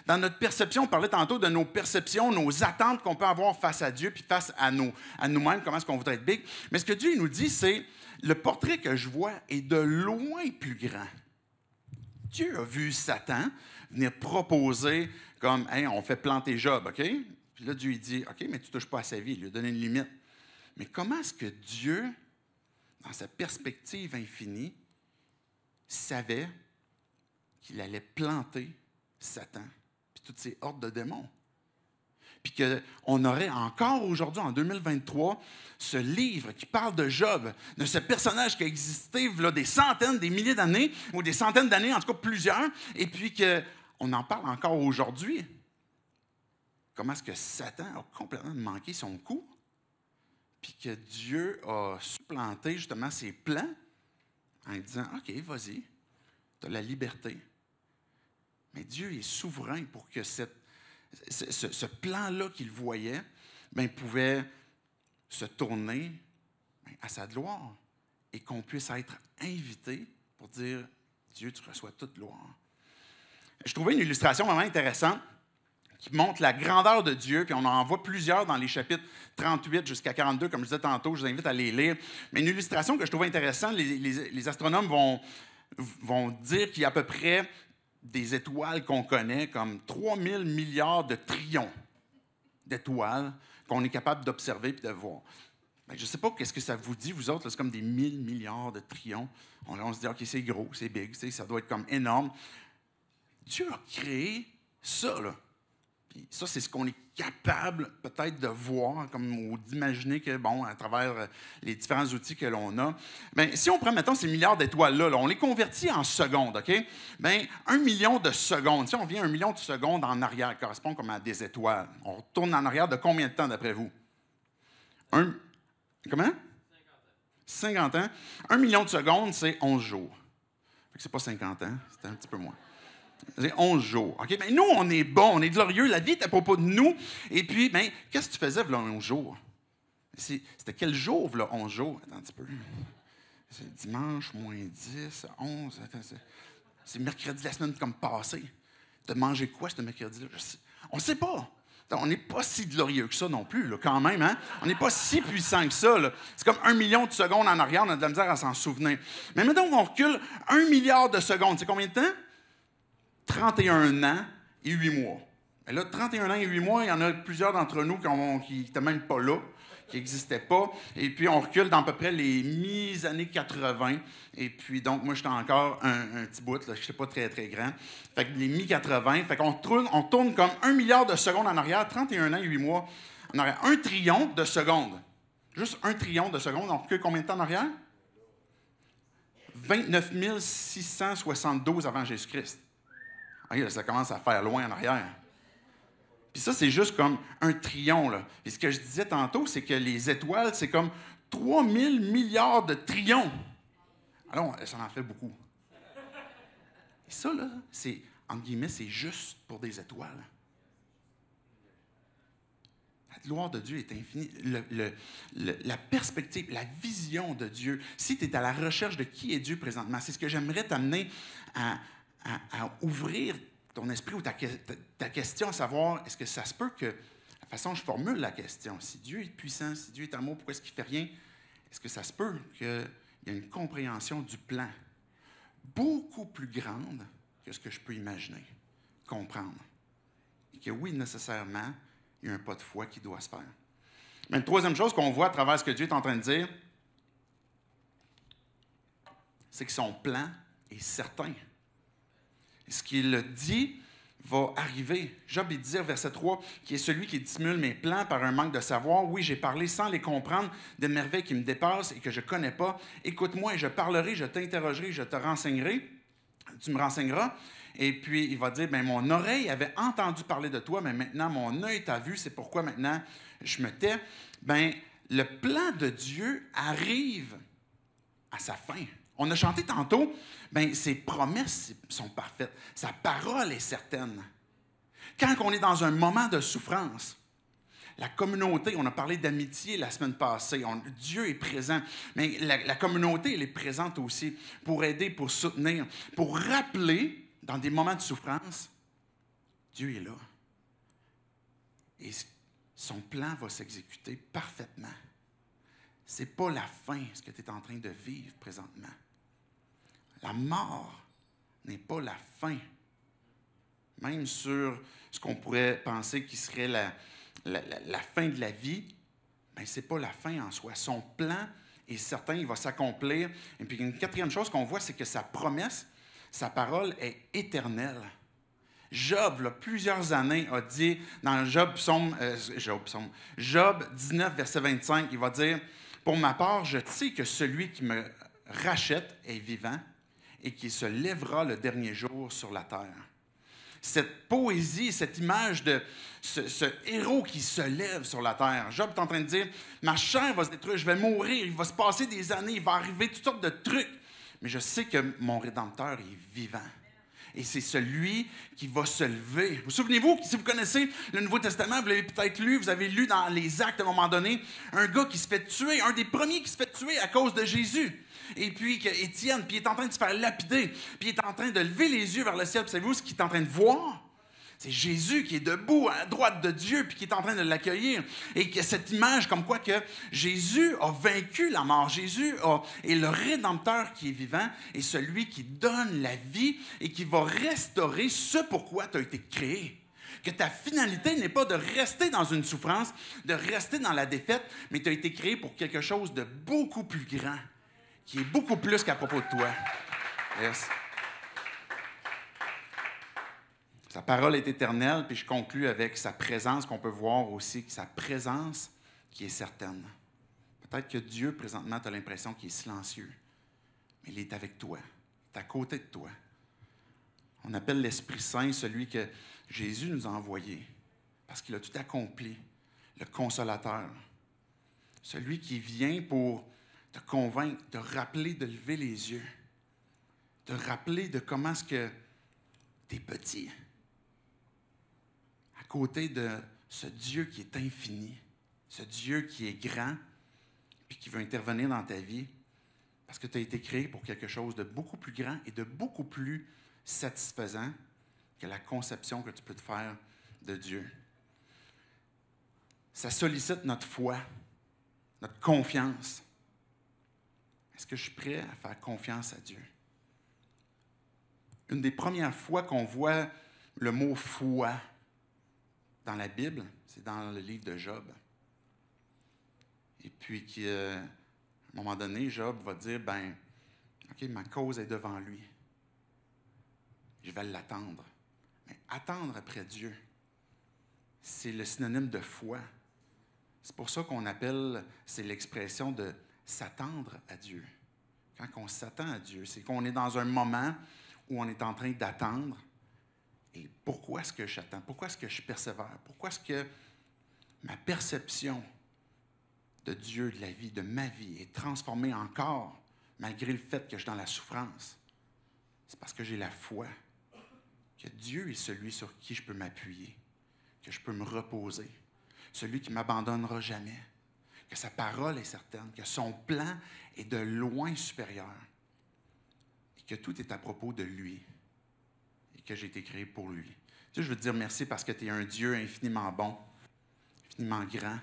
[SPEAKER 1] dans notre perception, on parlait tantôt de nos perceptions, nos attentes qu'on peut avoir face à Dieu, puis face à, nous-mêmes, comment est-ce qu'on voudrait être big. Mais ce que Dieu nous dit, c'est le portrait que je vois est de loin plus grand. Dieu a vu Satan venir proposer comme, hey, on fait planter Job, OK? Puis là, Dieu, dit, OK, mais tu touches pas à sa vie, il lui a donné une limite. Mais comment est-ce que Dieu, dans sa perspective infinie, savait qu'il allait planter Satan toutes ces hordes de démons. Puis qu'on aurait encore aujourd'hui, en 2023, ce livre qui parle de Job, de ce personnage qui a existé des centaines, des milliers d'années, ou des centaines d'années, en tout cas plusieurs, et puis qu'on en parle encore aujourd'hui. Comment est-ce que Satan a complètement manqué son coup? puis que Dieu a supplanté justement ses plans en disant, OK, vas-y, tu as la liberté, mais Dieu est souverain pour que ce, plan-là qu'il voyait ben, pouvait se tourner ben, à sa gloire et qu'on puisse être invité pour dire Dieu, tu reçois toute gloire. Je trouvais une illustration vraiment intéressante qui montre la grandeur de Dieu, puis on en voit plusieurs dans les chapitres 38 jusqu'à 42, comme je disais tantôt, je vous invite à les lire. Mais une illustration que je trouvais intéressante, les, astronomes vont, vont dire qu'il y a à peu près des étoiles qu'on connaît, comme 3000 milliards de trillions d'étoiles qu'on est capable d'observer et de voir. Ben, je ne sais pas qu'est-ce que ça vous dit, vous autres, c'est comme des 1000 milliards de trillions. On, on se dit, OK, c'est gros, c'est big, ça doit être comme énorme. Dieu a créé ça, là. Puis ça, c'est ce qu'on est capable peut-être de voir comme, ou d'imaginer que, bon, à travers euh, les différents outils que l'on a. mais ben, si on prend, maintenant ces milliards d'étoiles-là, on les convertit en secondes, OK? Bien, un million de secondes, si on vient un million de secondes en arrière, correspond comme à des étoiles. On retourne en arrière de combien de temps, d'après vous? Un... Comment? 50 ans. 50 ans. Un million de secondes, c'est onze jours. Fait c'est pas 50 ans, c'est un petit peu moins. C'est 11 jours. OK? Ben, nous, on est bon, on est glorieux. La vie est à propos de nous. Et puis, ben, qu'est-ce que tu faisais, le 11 jours? C'était quel jour, le 11 jours? Attends un petit peu. C'est dimanche, moins 10, 11. C'est mercredi la semaine comme passée. Tu as mangé quoi ce mercredi-là? On ne sait pas. On n'est pas si glorieux que ça non plus, quand même. Hein? On n'est pas si puissant que ça. C'est comme un million de secondes en arrière, on a de la misère à s'en souvenir. Mais maintenant on recule un milliard de secondes. C'est combien de temps? 31 ans et 8 mois. Et là, 31 ans et 8 mois, il y en a plusieurs d'entre nous qui n'étaient même pas là, qui n'existaient pas. Et puis, on recule dans peu près les mi-années 80. Et puis, donc, moi, j'étais encore un, petit bout, je n'étais pas très, très grand. Fait que les mi-80, fait qu'on on tourne comme un milliard de secondes en arrière, 31 ans et 8 mois. On aurait un trillion de secondes. Juste un trillion de secondes. On recule combien de temps en arrière? 29 672 avant Jésus-Christ. Ah, ça commence à faire loin en arrière. Puis ça, c'est juste comme un trion. Là. Puis ce que je disais tantôt, c'est que les étoiles, c'est comme 3000 milliards de trions. Alors, ça en fait beaucoup. Et ça, là, c'est, guillemets, c'est juste pour des étoiles. La gloire de Dieu est infinie. la perspective, la vision de Dieu. Si tu es à la recherche de qui est Dieu présentement, c'est ce que j'aimerais t'amener à, à, ouvrir ton esprit ou ta, question à savoir, est-ce que ça se peut que, la façon dont je formule la question, si Dieu est puissant, si Dieu est amour, pourquoi est-ce qu'il ne fait rien? Est-ce que ça se peut qu'il y ait une compréhension du plan beaucoup plus grande que ce que je peux imaginer, comprendre? Et que oui, nécessairement, il y a un pas de foi qui doit se faire. Mais une troisième chose qu'on voit à travers ce que Dieu est en train de dire, c'est que son plan est certain ce qu'il dit va arriver. Job, il dit, verset 3, qui est celui qui dissimule mes plans par un manque de savoir. Oui, j'ai parlé sans les comprendre de merveilles qui me dépassent et que je ne connais pas. Écoute-moi et je parlerai, je t'interrogerai, je te renseignerai. Tu me renseigneras. Et puis, il va dire, ben, mon oreille avait entendu parler de toi, mais maintenant, mon œil t'a vu, c'est pourquoi maintenant je me tais. Ben, le plan de Dieu arrive à sa fin. On a chanté tantôt, mais ben, ses promesses sont parfaites, sa parole est certaine. Quand on est dans un moment de souffrance, la communauté, on a parlé d'amitié la semaine passée, on, Dieu est présent, mais la, communauté, elle est présente aussi pour aider, pour soutenir, pour rappeler dans des moments de souffrance, Dieu est là. Et son plan va s'exécuter parfaitement. Ce n'est pas la fin, ce que tu es en train de vivre présentement. La mort n'est pas la fin. Même sur ce qu'on pourrait penser qui serait la, fin de la vie, mais ben, ce n'est pas la fin en soi. Son plan est certain, il va s'accomplir. Et puis une quatrième chose qu'on voit, c'est que sa promesse, sa parole est éternelle. Job, plusieurs années, a dit dans Job, euh, Job, Job 19, verset 25, il va dire, Pour ma part, je sais que celui qui me rachète est vivant et qui se lèvera le dernier jour sur la terre. Cette poésie, cette image de ce, héros qui se lève sur la terre. Job est en train de dire, ma chair va se détruire, je vais mourir, il va se passer des années, il va arriver toutes sortes de trucs, mais je sais que mon Rédempteur est vivant et c'est celui qui va se lever. Vous, souvenez-vous, si vous connaissez le Nouveau Testament, vous l'avez peut-être lu, vous avez lu dans les actes à un moment donné, un gars qui se fait tuer, un des premiers qui se fait tuer à cause de Jésus. Et puis Étienne, puis il est en train de se faire lapider, puis il est en train de lever les yeux vers le ciel, Vous savez-vous ce qu'il est en train de voir? C'est Jésus qui est debout à droite de Dieu puis qui est en train de l'accueillir. Et que cette image comme quoi que Jésus a vaincu la mort, Jésus est le Rédempteur qui est vivant et celui qui donne la vie et qui va restaurer ce pourquoi tu as été créé. Que ta finalité n'est pas de rester dans une souffrance, de rester dans la défaite, mais tu as été créé pour quelque chose de beaucoup plus grand, qui est beaucoup plus qu'à propos de toi. Yes. Sa parole est éternelle, puis je conclus avec sa présence qu'on peut voir aussi, sa présence qui est certaine. Peut-être que Dieu, présentement, tu as l'impression qu'il est silencieux, mais il est avec toi, il est à côté de toi. On appelle l'Esprit Saint celui que Jésus nous a envoyé, parce qu'il a tout accompli, le consolateur, celui qui vient pour te convaincre, te rappeler de lever les yeux, te rappeler de comment est-ce que tu es petit, côté de ce Dieu qui est infini, ce Dieu qui est grand, et qui veut intervenir dans ta vie, parce que tu as été créé pour quelque chose de beaucoup plus grand et de beaucoup plus satisfaisant que la conception que tu peux te faire de Dieu. Ça sollicite notre foi, notre confiance. Est-ce que je suis prêt à faire confiance à Dieu? Une des premières fois qu'on voit le mot foi dans la Bible, c'est dans le livre de Job. Et puis, qui, euh, à un moment donné, Job va dire, ben, OK, ma cause est devant lui. Je vais l'attendre. Mais attendre après Dieu, c'est le synonyme de foi. C'est pour ça qu'on appelle, c'est l'expression de s'attendre à Dieu. Quand on s'attend à Dieu, c'est qu'on est dans un moment où on est en train d'attendre pourquoi est-ce que j'attends? Pourquoi est-ce que je persévère? Pourquoi est-ce que ma perception de Dieu, de la vie, de ma vie est transformée encore malgré le fait que je suis dans la souffrance? C'est parce que j'ai la foi que Dieu est celui sur qui je peux m'appuyer, que je peux me reposer, celui qui m'abandonnera jamais, que sa parole est certaine, que son plan est de loin supérieur et que tout est à propos de lui que j'ai été créé pour lui. Tu je veux te dire merci parce que tu es un Dieu infiniment bon, infiniment grand.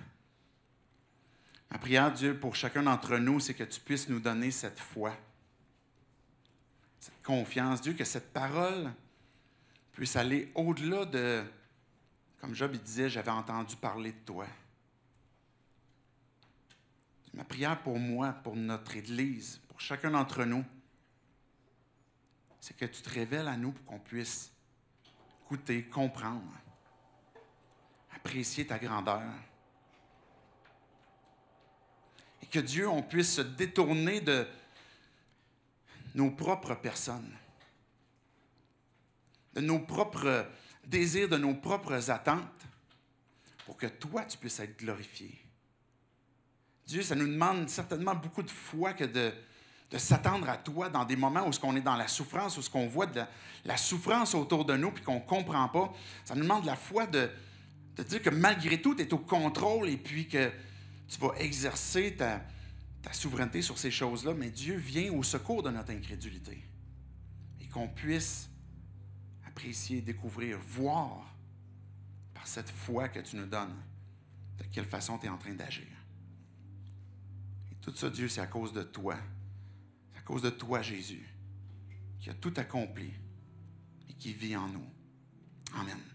[SPEAKER 1] Ma prière, Dieu, pour chacun d'entre nous, c'est que tu puisses nous donner cette foi, cette confiance, Dieu, que cette parole puisse aller au-delà de, comme Job disait, j'avais entendu parler de toi. Ma prière pour moi, pour notre Église, pour chacun d'entre nous, c'est que tu te révèles à nous pour qu'on puisse écouter, comprendre, apprécier ta grandeur. Et que Dieu, on puisse se détourner de nos propres personnes, de nos propres désirs, de nos propres attentes, pour que toi, tu puisses être glorifié. Dieu, ça nous demande certainement beaucoup de foi que de, de s'attendre à toi dans des moments où ce qu'on est dans la souffrance, où ce qu'on voit de la, souffrance autour de nous puis qu'on ne comprend pas. Ça nous demande la foi de, dire que malgré tout, tu es au contrôle et puis que tu vas exercer ta, ta souveraineté sur ces choses-là, mais Dieu vient au secours de notre incrédulité. Et qu'on puisse apprécier, découvrir, voir par cette foi que tu nous donnes de quelle façon tu es en train d'agir. Et tout ça, Dieu, c'est à cause de toi. À cause de toi, Jésus, qui a tout accompli et qui vit en nous. Amen.